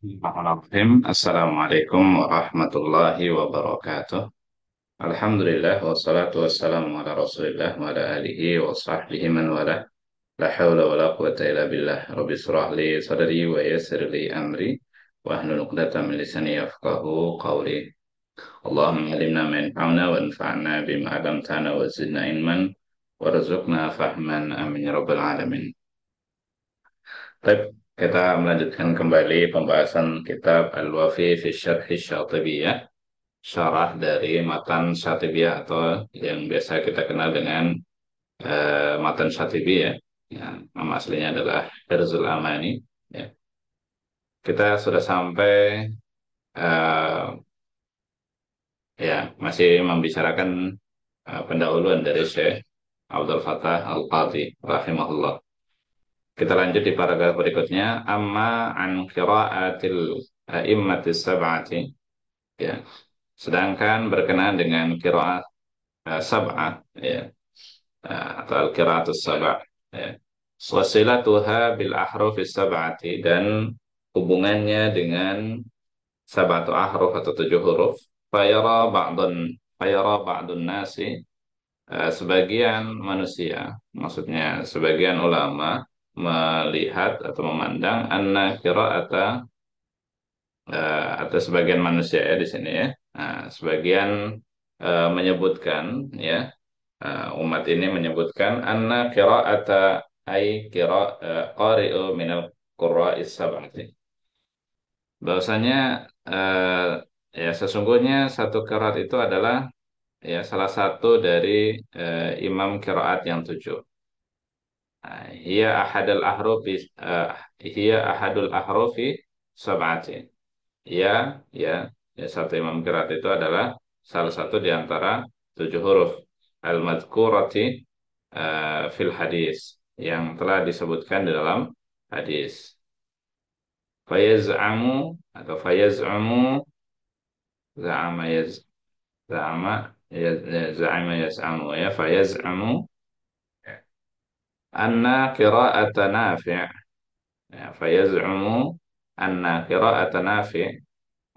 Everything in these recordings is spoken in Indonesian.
Bismillahirrahmanirrahim. Assalamualaikum warahmatullahi wabarakatuh. Alhamdulillah wassalatu wassalamu ala Rasulillah wa ala alihi wa sahbihi man wala. La haula wala illa billah. Rabbi shrah li sadri wa yassir li amri wa hlul 'uqdatam min lisani yafqahu qawli. Allahumma alimna min yanfa'una wa anfa'na bima 'allamtana wa zidna ilman warzuqna fahman amin ya rabbal alamin. Baik, kita melanjutkan kembali pembahasan kitab Al-Wafi fi Syarh Syatibiyah, syarah dari matan Syatibiyah atau yang biasa kita kenal dengan uh, matan Syatibiyah. Ya, nama aslinya adalah Herzul Amani. Ya. Kita sudah sampai uh, ya masih membicarakan uh, pendahuluan dari Syekh Abdul Fattah Al-Qadhi rahimahullah. Kita lanjut di paragraf berikutnya. Amma an kiraatil a'immatis sab'ati. Ya. Sedangkan berkenaan dengan kiraat uh, eh, sab'ah. Ya. Uh, atau al-kiraatus sab'ah. Ya. Wasilatuha bil ahrufis sab'ati. Dan hubungannya dengan sab'atu ahruf atau tujuh huruf. Fayara ba'dun, fayara ba'dun nasi. Uh, sebagian manusia, maksudnya sebagian ulama, melihat atau memandang anna qiraata uh, atau sebagian manusia ya di sini ya. Nah, sebagian uh, menyebutkan ya uh, umat ini menyebutkan anna atau ay kira uh, qari'u minal qurra'is sab'ati. Bahwasanya uh, ya sesungguhnya satu qiraat itu adalah ya salah satu dari uh, imam qiraat yang tujuh hiya ahadul ahrufi uh, hiya ahadul ahrufi sab'atin. Ya, ya, ya satu imam kirat itu adalah salah satu di antara tujuh huruf al madkurati uh, eh, fil hadis yang telah disebutkan di dalam hadis. Fayaz'amu atau fayaz'amu za'ama yaz za'ama za'ama yaz'amu ya fayaz'amu anna qira'ata nafi' ya, fayaz'umu anna qira'ata nafi'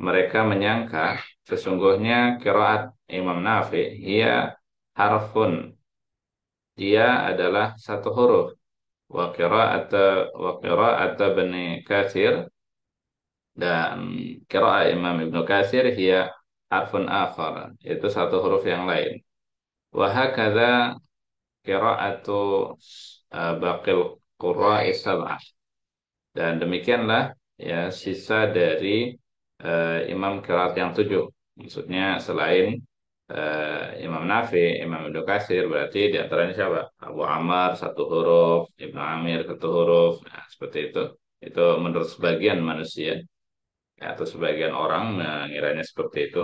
mereka menyangka sesungguhnya qiraat Imam Nafi ia harfun dia adalah satu huruf wa kiraat wa kiraat Ibnu Katsir dan kiraat Imam Ibnu Katsir ia harfun akhar itu satu huruf yang lain wa hakadha qira'atu Eh, Bakil kura isalah. Dan demikianlah ya sisa dari uh, imam qiraat yang tujuh. Maksudnya selain uh, Imam Nafi, Imam Ibnu Kasir, berarti di antaranya siapa? Abu Amar satu huruf, Ibnu Amir satu huruf, nah, seperti itu. Itu menurut sebagian manusia ya, atau sebagian orang mengiranya nah, seperti itu.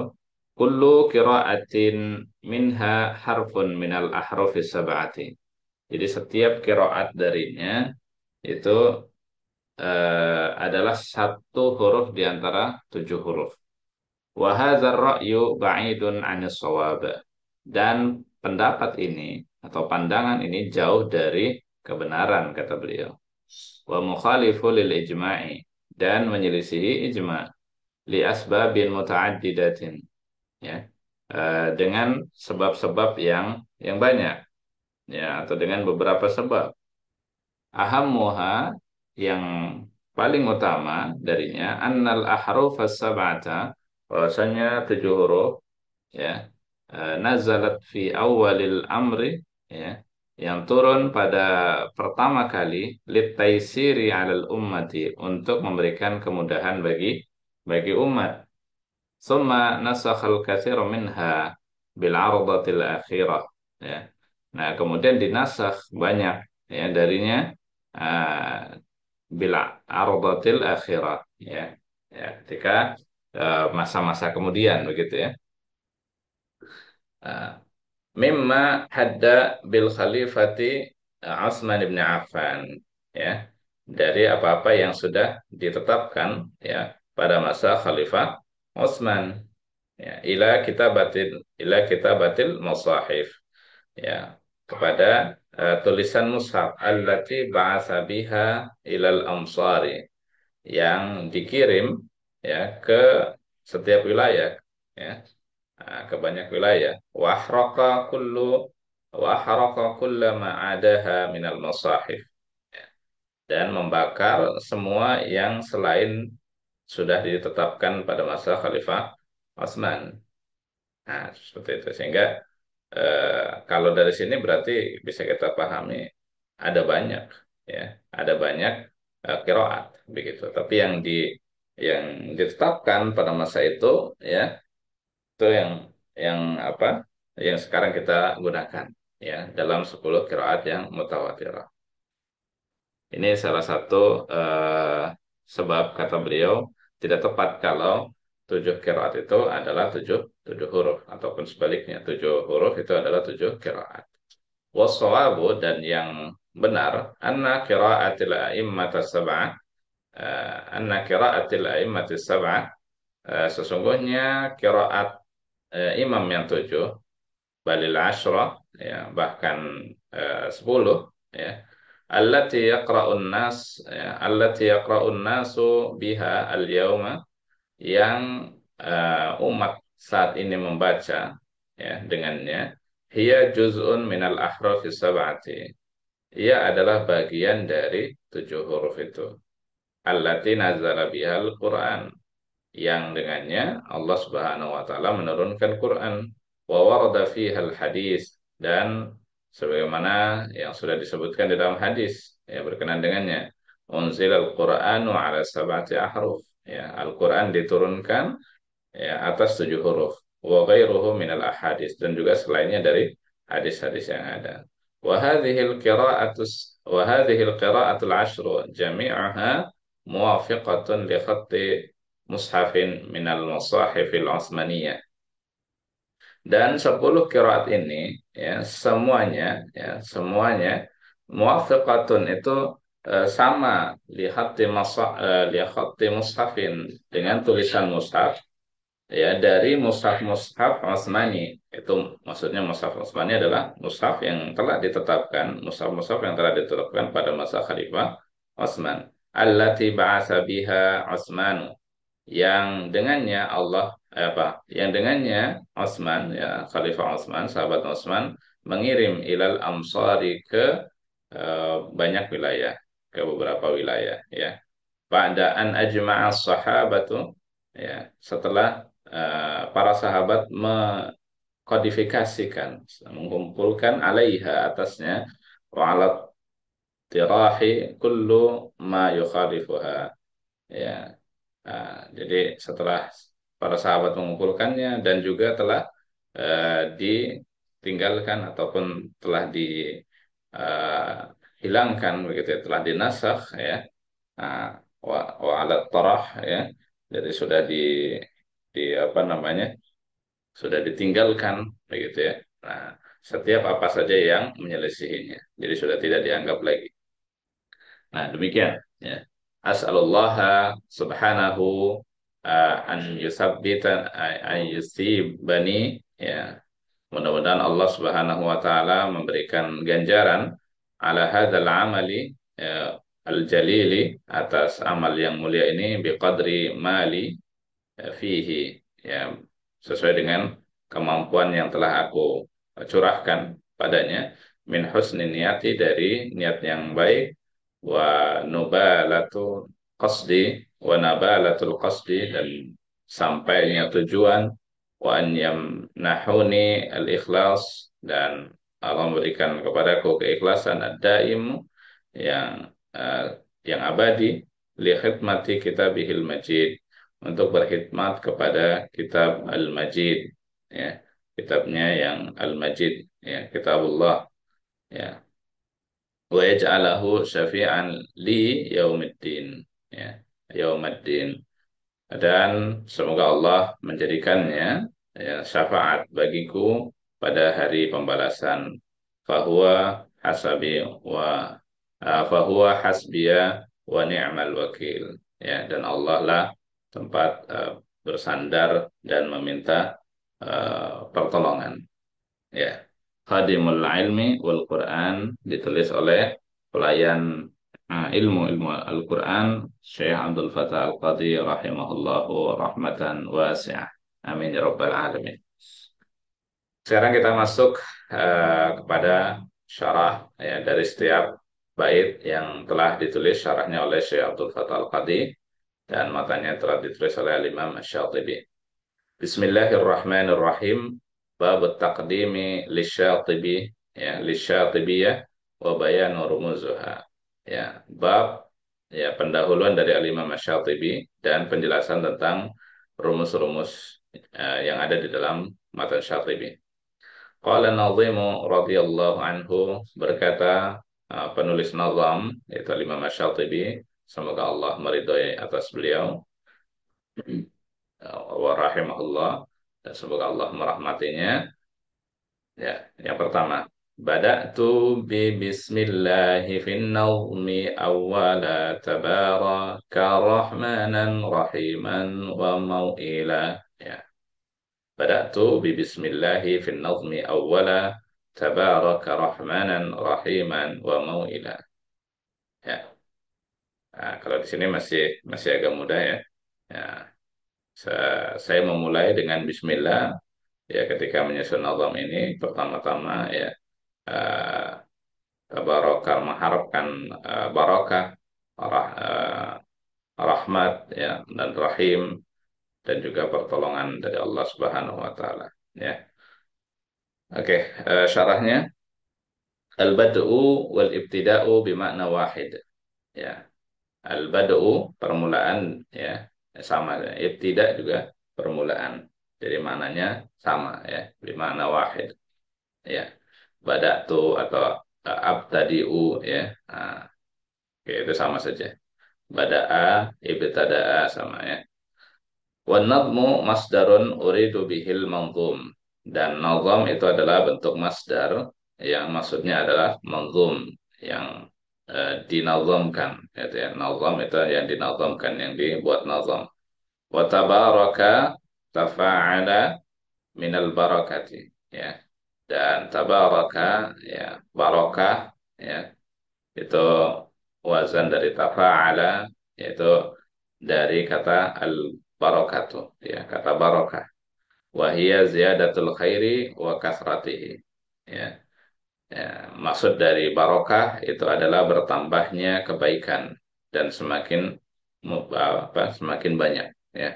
Kullu kiraatin minha harfun minal ahrufis sab'ati. Jadi setiap kiroat darinya itu eh, adalah satu huruf di antara tujuh huruf. Wahazar ra'yu ba'idun anis sawab. Dan pendapat ini atau pandangan ini jauh dari kebenaran kata beliau. Wa mukhalifu lil ijma'i dan menyelisihi ijma' li asbabin muta'addidatin. Ya. Eh, dengan sebab-sebab yang yang banyak ya atau dengan beberapa sebab. Aham moha yang paling utama darinya annal ahruf as-sab'ata bahwasanya tujuh huruf ya e, nazalat fi awalil amri ya yang turun pada pertama kali litaisiri alal ummati untuk memberikan kemudahan bagi bagi umat. Summa nasakhal katsir minha bil ardatil akhirah ya Nah, kemudian dinasah banyak ya darinya uh, ah, bila ardatil akhirat ya. Ya, ketika eh, masa-masa uh, kemudian begitu ya. Ah, mimma hadda bil khalifati Utsman bin Affan ya dari apa-apa yang sudah ditetapkan ya pada masa khalifah Utsman ya ila kitabatil ila batil musahif ya kepada uh, tulisan mushaf allati ba'atsa biha ilal amsari yang dikirim ya ke setiap wilayah ya nah, ke banyak wilayah wahraqa kullu wahraqa kullama adaha minal masahif ya. dan membakar semua yang selain sudah ditetapkan pada masa Khalifah Osman. Nah, seperti itu sehingga eh, kalau dari sini berarti bisa kita pahami ada banyak ya, ada banyak eh, kiroat begitu. Tapi yang di yang ditetapkan pada masa itu ya itu yang yang apa yang sekarang kita gunakan ya dalam 10 kiraat yang mutawatir. Ini salah satu eh, sebab kata beliau tidak tepat kalau tujuh kiraat itu adalah tujuh tujuh huruf ataupun sebaliknya tujuh huruf itu adalah tujuh kiraat. Wasawabu dan yang benar anna kiraatil a'immat sab'ah eh, uh, anna kiraatil a'immat sab'ah eh, uh, sesungguhnya kiraat uh, eh, imam yang tujuh balil ashra ya bahkan sepuluh ya allati yaqra'un nas ya, allati yaqra'un nasu biha al-yawma yang uh, umat saat ini membaca ya dengannya hiya juz'un minal ahrafis sab'ati ia adalah bagian dari tujuh huruf itu allati nazala bihal quran yang dengannya Allah Subhanahu wa taala menurunkan Quran wa warada fiha hadis dan sebagaimana yang sudah disebutkan di dalam hadis ya berkenan dengannya unzilal qur'anu ala sab'ati ahruf ya Al-Qur'an diturunkan ya atas tujuh huruf wa ghairuhu minal ahadits dan juga selainnya dari hadis-hadis yang ada wa hadhil qira'atus wa hadhil qira'atul ashru jami'aha muwafiqatun li khatti mushafin minal masahifil usmaniyah dan 10 kiraat ini ya semuanya ya semuanya muwafiqatun itu Eh, sama lihat eh, lihat mushafin dengan tulisan mushaf ya dari mushaf mushaf Osmani itu maksudnya mushaf Osmani adalah mushaf yang telah ditetapkan mushaf mushaf yang telah ditetapkan pada masa Khalifah Osman allati ba'atsa biha Osmanu yang dengannya Allah eh, apa yang dengannya Osman ya Khalifah Osman sahabat Osman mengirim ilal amsari ke eh, banyak wilayah ke beberapa wilayah ya pada an sahabat sahabatu ya setelah uh, para sahabat mengkodifikasikan mengumpulkan alaiha atasnya wa ala tirahi kullu ma yukhalifuha ya uh, jadi setelah para sahabat mengumpulkannya dan juga telah uh, ditinggalkan ataupun telah di uh, hilangkan begitu ya, telah dinasakh ya nah, wa, wa alat tarah ya jadi sudah di di apa namanya sudah ditinggalkan begitu ya nah setiap apa saja yang menyelesaikannya, jadi sudah tidak dianggap lagi nah demikian ya allah subhanahu uh, an yusabbita an yusibani ya mudah-mudahan Allah subhanahu wa taala memberikan ganjaran ala hadzal amali ya, al jalili atas amal yang mulia ini qadri mali ya, fihi ya sesuai dengan kemampuan yang telah aku curahkan padanya min husni niyati dari niat yang baik wa nubalatu qasdi wa nabalatul qasdi dan sampainya tujuan wa an yamnahuni al ikhlas dan Allah memberikan kepadaku keikhlasan ad-daim yang uh, yang abadi li khidmati kitabihil majid untuk berkhidmat kepada kitab al-majid ya kitabnya yang al-majid ya kitabullah ya wa yaj'alahu syafi'an li yaumiddin ya yaumiddin dan semoga Allah menjadikannya ya, syafaat bagiku pada hari pembalasan fahuwa hasabi wa uh, fahuwa hasbiya wa ni'mal wakil ya dan Allah lah tempat uh, bersandar dan meminta uh, pertolongan ya khadimul ilmi wal Quran ditulis oleh pelayan uh, ilmu ilmu Al-Quran Syekh Abdul Fattah al qadi rahimahullahu rahmatan wasi'ah amin ya rabbal alamin sekarang kita masuk uh, kepada syarah ya, dari setiap bait yang telah ditulis syarahnya oleh Syekh Abdul Fattah Al-Qadi dan matanya telah ditulis oleh Imam Syatibi. Bismillahirrahmanirrahim. Bab taqdimi lisyatibi ya lisyatibiyah wa bayanu rumuzuha. Ya, bab ya pendahuluan dari Al-Imam Syatibi dan penjelasan tentang rumus-rumus uh, yang ada di dalam matan Syatibi. Qala Nazimu radhiyallahu anhu berkata ah, penulis Nazam yaitu Imam Asy-Syatibi semoga Allah meridhai atas beliau ah, wa rahimahullah dan semoga Allah merahmatinya. Ya, yang pertama, bada'tu bi bismillahi fin nazmi awwala tabaraka rahmanan rahiman wa mau'ila. Ya. Bada'tu bi bismillahi fin nazmi awwala tabaraka rahmanan rahiman wa mau'ila. Ya. Nah, kalau di sini masih masih agak mudah ya. ya. Saya, saya memulai dengan bismillah ya ketika menyusun nazam ini pertama-tama ya uh, barokah mengharapkan uh, barokah rah, uh, rahmat ya dan rahim dan juga pertolongan dari Allah Subhanahu wa taala ya. Oke, okay, uh, eh, syarahnya al-bad'u wal ibtida'u bimakna wahid. Ya. Al-bad'u permulaan ya sama ya. Ibtida juga permulaan. Jadi maknanya sama ya, bimakna wahid. Ya. Bada'tu atau uh, abtadi'u ya. Uh, Oke, itu sama saja. Bada'a, ibtada'a sama ya. Wanadmu masdarun uridu bihil manzum. Dan nazam itu adalah bentuk masdar yang maksudnya adalah manzum yang uh, dinazamkan. Yaitu ya, nazam itu yang dinazamkan, yang dibuat nazam. Wa tabaraka tafa'ala minal barakati. Ya. Dan tabaraka, ya, barakah, ya, itu wazan dari tafa'ala, yaitu dari kata al barokatuh ya kata barokah wahia ziyadatul khairi wa kasratihi ya. ya maksud dari barokah itu adalah bertambahnya kebaikan dan semakin apa semakin banyak ya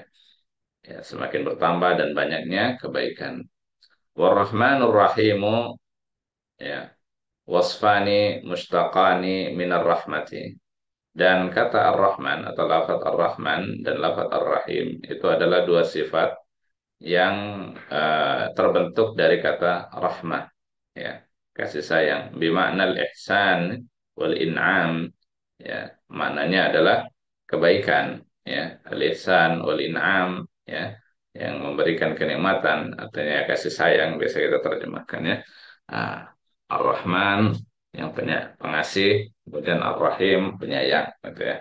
ya semakin bertambah dan banyaknya kebaikan warahmanur rahimu ya wasfani mustaqani minar rahmati dan kata Ar-Rahman atau lafat Ar-Rahman dan lafat Ar-Rahim itu adalah dua sifat yang uh, terbentuk dari kata rahmah ya kasih sayang bimakna ihsan wal in'am ya maknanya adalah kebaikan ya al ihsan wal in'am ya yang memberikan kenikmatan artinya kasih sayang biasa kita terjemahkan ya ah, ar-rahman yang banyak pengasih, kemudian Ar-Rahim, penyayang, gitu ya.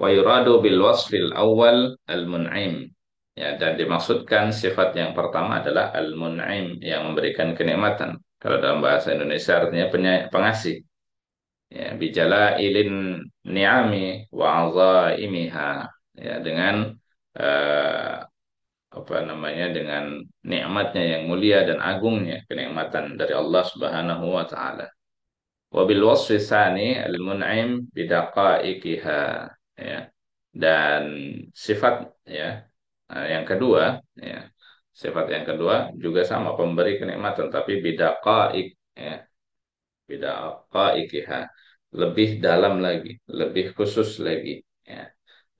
Wa yuradu bil wasfil awal al-mun'im. Ya, dan dimaksudkan sifat yang pertama adalah al-mun'im yang memberikan kenikmatan. Kalau dalam bahasa Indonesia artinya penyayang pengasih. Ya, bijala ilin ni'ami wa azaimiha. Ya, dengan uh, apa namanya dengan nikmatnya yang mulia dan agungnya kenikmatan dari Allah Subhanahu wa taala. Wabil wasfi tsani al-mun'im bidaqaiqiha ya. Dan sifat ya yang kedua ya. Sifat yang kedua juga sama pemberi kenikmatan tapi bidaqaiq ya. Bidaqaiqiha lebih dalam lagi, lebih khusus lagi ya.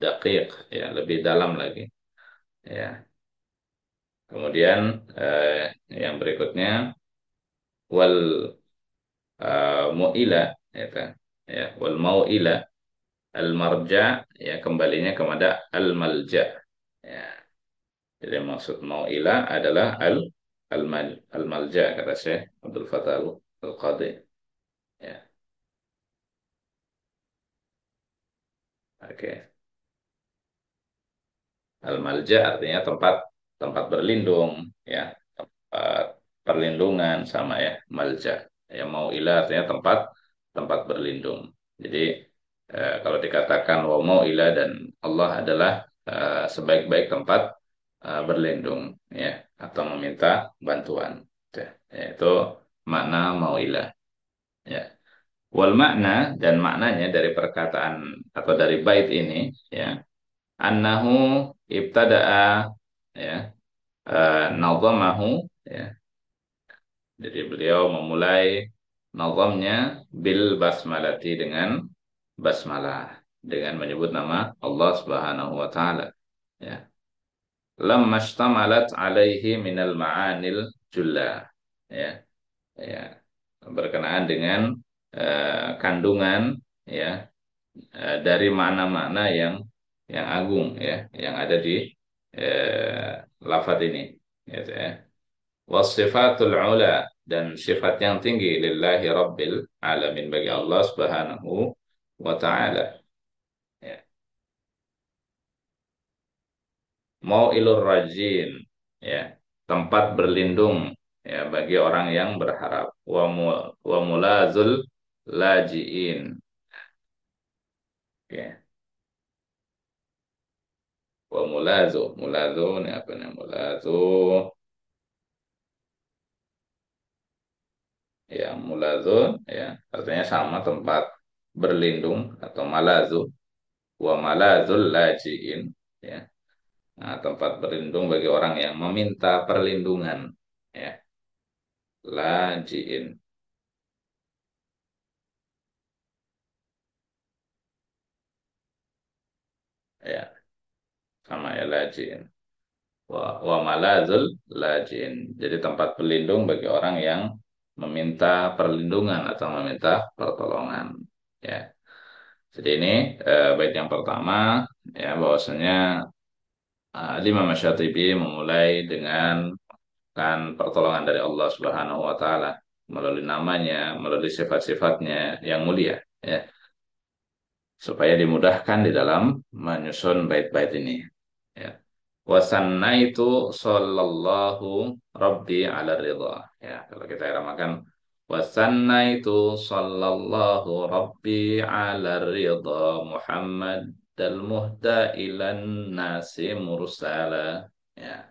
Daqiq ya, lebih dalam lagi ya Kemudian eh, yang berikutnya wal uh, mu'ila ya, kan? ya wal muila al marja ya kembalinya kepada al malja ya. Jadi maksud muila adalah al al, -mal, al malja kata Syekh Abdul Fatah al Qadi. Ya. Oke. Okay. Al malja artinya tempat tempat berlindung ya tempat perlindungan sama ya malja ya mau ilah artinya tempat tempat berlindung jadi eh, kalau dikatakan wa mau ilah dan Allah adalah eh, sebaik-baik tempat eh, berlindung ya atau meminta bantuan gitu ya, itu makna mau ilah ya wal makna dan maknanya dari perkataan atau dari bait ini ya annahu ibtada'a ya eh, nazamahu ya jadi beliau memulai nazamnya bil basmalati dengan basmalah dengan menyebut nama Allah Subhanahu wa taala ya lamma ishtamalat alaihi minal ma'anil julla ya ya berkenaan dengan uh, kandungan ya uh, dari mana-mana yang yang agung ya yang ada di eh, lafat ini gitu ya wasifatul ula dan sifat yang tinggi lillahi rabbil alamin bagi Allah subhanahu wa ta'ala ya. mau rajin ya tempat berlindung ya bagi orang yang berharap wa wa mulazul lajiin okay. Ya wa mulazo mulazo ni apa nih mulazo ya mulazo ya artinya sama tempat berlindung atau malazo wa malazul lajiin ya nah, tempat berlindung bagi orang yang meminta perlindungan ya lajiin ya sama ya lajin wa, wa malazul lajin jadi tempat pelindung bagi orang yang meminta perlindungan atau meminta pertolongan ya jadi ini eh, bait yang pertama ya bahwasanya eh, lima masyatibi memulai dengan kan pertolongan dari Allah Subhanahu wa taala melalui namanya, melalui sifat-sifatnya yang mulia ya supaya dimudahkan di dalam menyusun bait-bait ini ya wasanna itu sallallahu rabbi ala ridha ya kalau kita iramakan wasanna itu sallallahu rabbi ala ridha Muhammad dal muhda ilan nasi mursala ya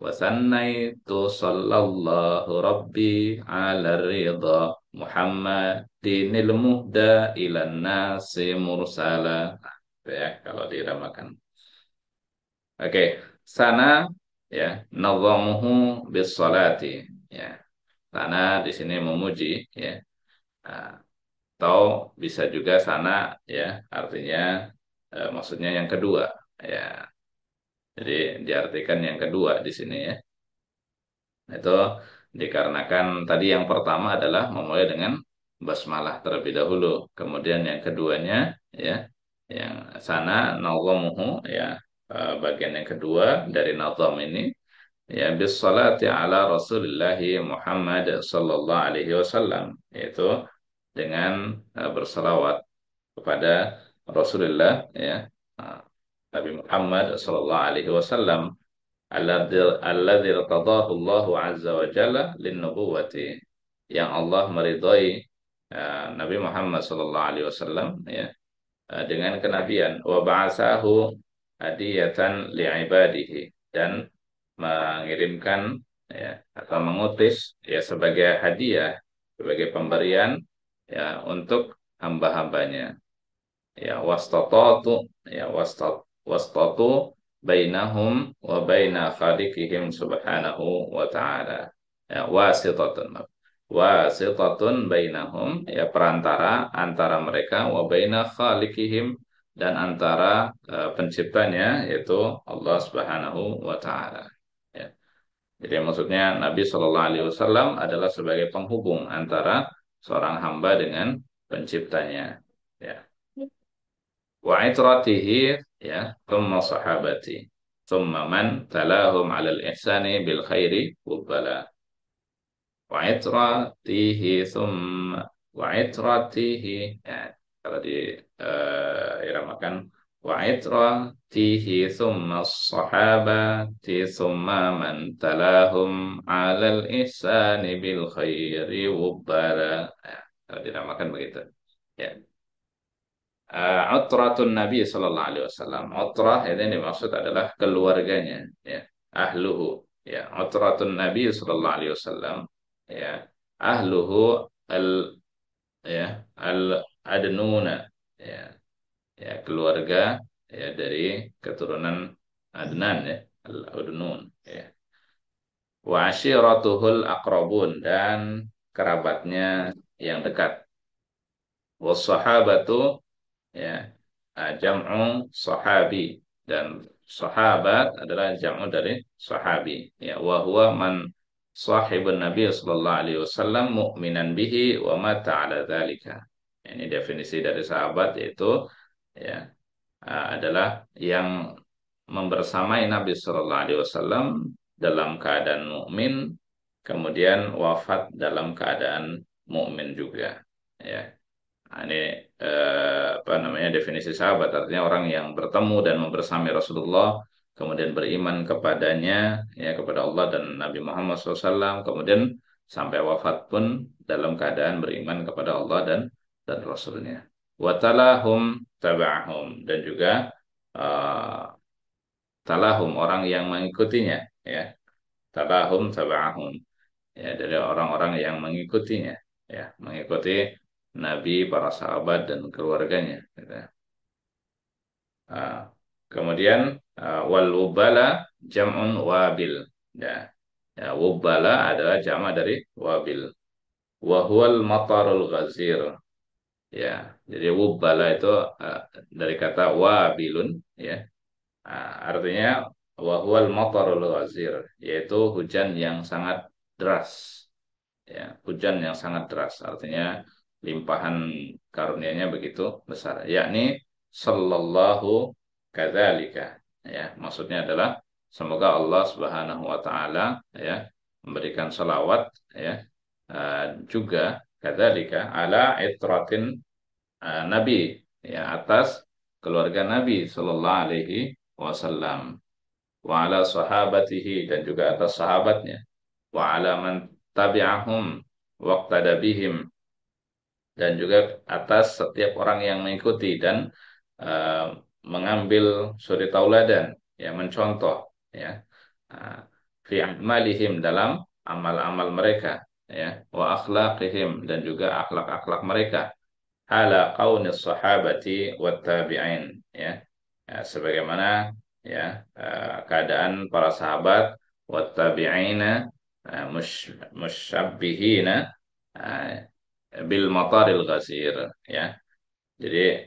wasanna itu sallallahu rabbi ala ridha Muhammadinil muhda ilan nasi mursala nah, ya kalau diramakan Oke, okay. sana ya nazamuhu bis salati ya. Sana di sini memuji ya. Nah, atau bisa juga sana ya artinya eh, maksudnya yang kedua ya. Jadi diartikan yang kedua di sini ya. Itu dikarenakan tadi yang pertama adalah memulai dengan basmalah terlebih dahulu. Kemudian yang keduanya ya yang sana nazamuhu ya Eh, bagian yang kedua dari nazam ini ya bisalati ala Rasulullah Muhammad sallallahu alaihi wasallam yaitu dengan eh, bersalawat kepada Rasulullah ya eh, Nabi Muhammad sallallahu alaihi wasallam alladzi radhahu Allah azza wa jalla linnubuwati yang Allah meridai Nabi Muhammad sallallahu alaihi wasallam ya dengan kenabian wa baasahu hadiyatan li'ibadihi dan mengirimkan ya, atau mengutis ya sebagai hadiah sebagai pemberian ya untuk hamba-hambanya ya wastatatu ya wastat wastatu bainahum wa baina khaliqihim subhanahu wa ta'ala ya wasitatun wasitatun bainahum ya perantara antara mereka wa baina khaliqihim dan antara uh, penciptanya yaitu Allah Subhanahu wa taala. Ya. Jadi maksudnya Nabi Shallallahu alaihi wasallam adalah sebagai penghubung antara seorang hamba dengan penciptanya. Ya. Wa itratihi ya, thumma sahabati, thumma man talahum 'alal ihsani bil khairi wal Wa itratihi thumma wa itratihi ya, kalau di uh, iramakan wa itra itratihi thumma ti thumma man talahum ala al ihsani bil khairi wubbara ya, kalau diramakan begitu ya uh, utratun nabi sallallahu alaihi wasallam utrah ini dimaksud adalah keluarganya ya ahluhu ya utratun nabi sallallahu alaihi wasallam ya ahluhu al ya al Adnuna ya ya keluarga ya dari keturunan Adnan ya al Adnun ya wa ashiratuhul aqrabun dan kerabatnya yang dekat wa sahabatu ya jam'u sahabi dan sahabat adalah jam'u dari sahabi ya wa huwa man sahibun nabi sallallahu alaihi wasallam mu'minan bihi wa mata ala dzalika ini definisi dari sahabat yaitu ya eh, adalah yang membersamai Nabi Shallallahu Alaihi Wasallam dalam keadaan mukmin, kemudian wafat dalam keadaan mukmin juga. Ya, nah, ini eh, apa namanya definisi sahabat artinya orang yang bertemu dan membersamai Rasulullah kemudian beriman kepadanya ya kepada Allah dan Nabi Muhammad SAW kemudian sampai wafat pun dalam keadaan beriman kepada Allah dan dan Rasulnya. Watalahum tabahum dan juga uh, talahum orang yang mengikutinya ya talahum tabahum ya dari orang-orang yang mengikutinya ya mengikuti Nabi para sahabat dan keluarganya gitu. uh, kemudian uh, wal ubala jam'un wabil ya. ya wubala adalah jama dari wabil wahwal matarul ghazir ya jadi wubala itu uh, dari kata wabilun ya uh, artinya wahwal motorul wazir yaitu hujan yang sangat deras ya hujan yang sangat deras artinya limpahan karunianya begitu besar yakni sallallahu kadzalika ya maksudnya adalah semoga Allah Subhanahu wa taala ya memberikan selawat ya uh, juga kadzalika ala itratin uh, nabi ya atas keluarga nabi sallallahu alaihi wasallam wa ala sahabatihi dan juga atas sahabatnya wa ala man tabi'ahum waqtada bihim dan juga atas setiap orang yang mengikuti dan uh, mengambil suri tauladan ya mencontoh ya uh, fi amalihim dalam amal-amal mereka ya wa akhlaqihim dan juga akhlak-akhlak mereka ala qaunis sahabati wat tabi'in ya. ya sebagaimana ya eh, keadaan para sahabat wat tabi'ina eh, musyabbihina eh, bil mataril ghasir ya jadi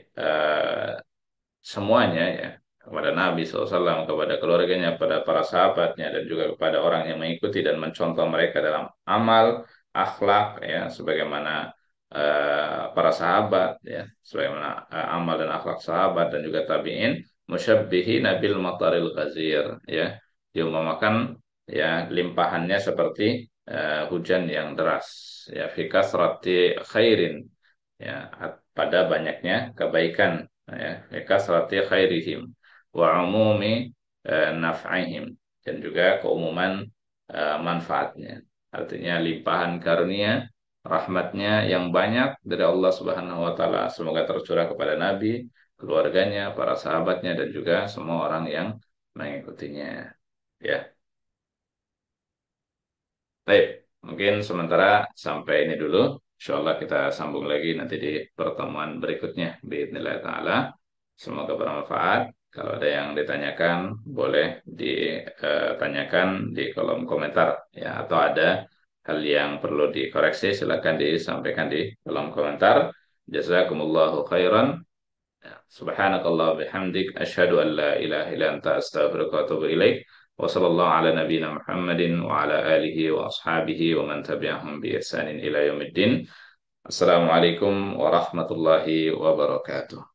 semuanya ya kepada Nabi SAW, kepada keluarganya, kepada para sahabatnya, dan juga kepada orang yang mengikuti dan mencontoh mereka dalam amal, akhlak, ya, sebagaimana uh, para sahabat, ya, sebagaimana uh, amal dan akhlak sahabat dan juga tabiin, musyabbihi nabil mataril ghazir, ya, diumumakan, ya limpahannya seperti uh, hujan yang deras, ya, fikas rati khairin, ya, pada banyaknya kebaikan, ya, fikas rati khairihim wa umumi eh, naf'ihim dan juga keumuman eh, manfaatnya. Artinya limpahan karunia, rahmatnya yang banyak dari Allah Subhanahu wa taala semoga tercurah kepada nabi, keluarganya, para sahabatnya dan juga semua orang yang mengikutinya. Ya. Baik, mungkin sementara sampai ini dulu. Insya kita sambung lagi nanti di pertemuan berikutnya. Bismillahirrahmanirrahim. ta'ala. Semoga bermanfaat. Kalau ada yang ditanyakan, boleh ditanyakan di kolom komentar ya atau ada hal yang perlu dikoreksi silakan disampaikan di kolom komentar. Jazakumullahu khairan. Ya, subhanakallah bihamdik Ashadu an la ilaha ila anta astaghfiruka wa atubu Wa sallallahu ala nabina Muhammadin wa ala alihi wa ashabihi wa man tabi'ahum bi ihsanin ila yawmiddin. Assalamualaikum warahmatullahi wabarakatuh.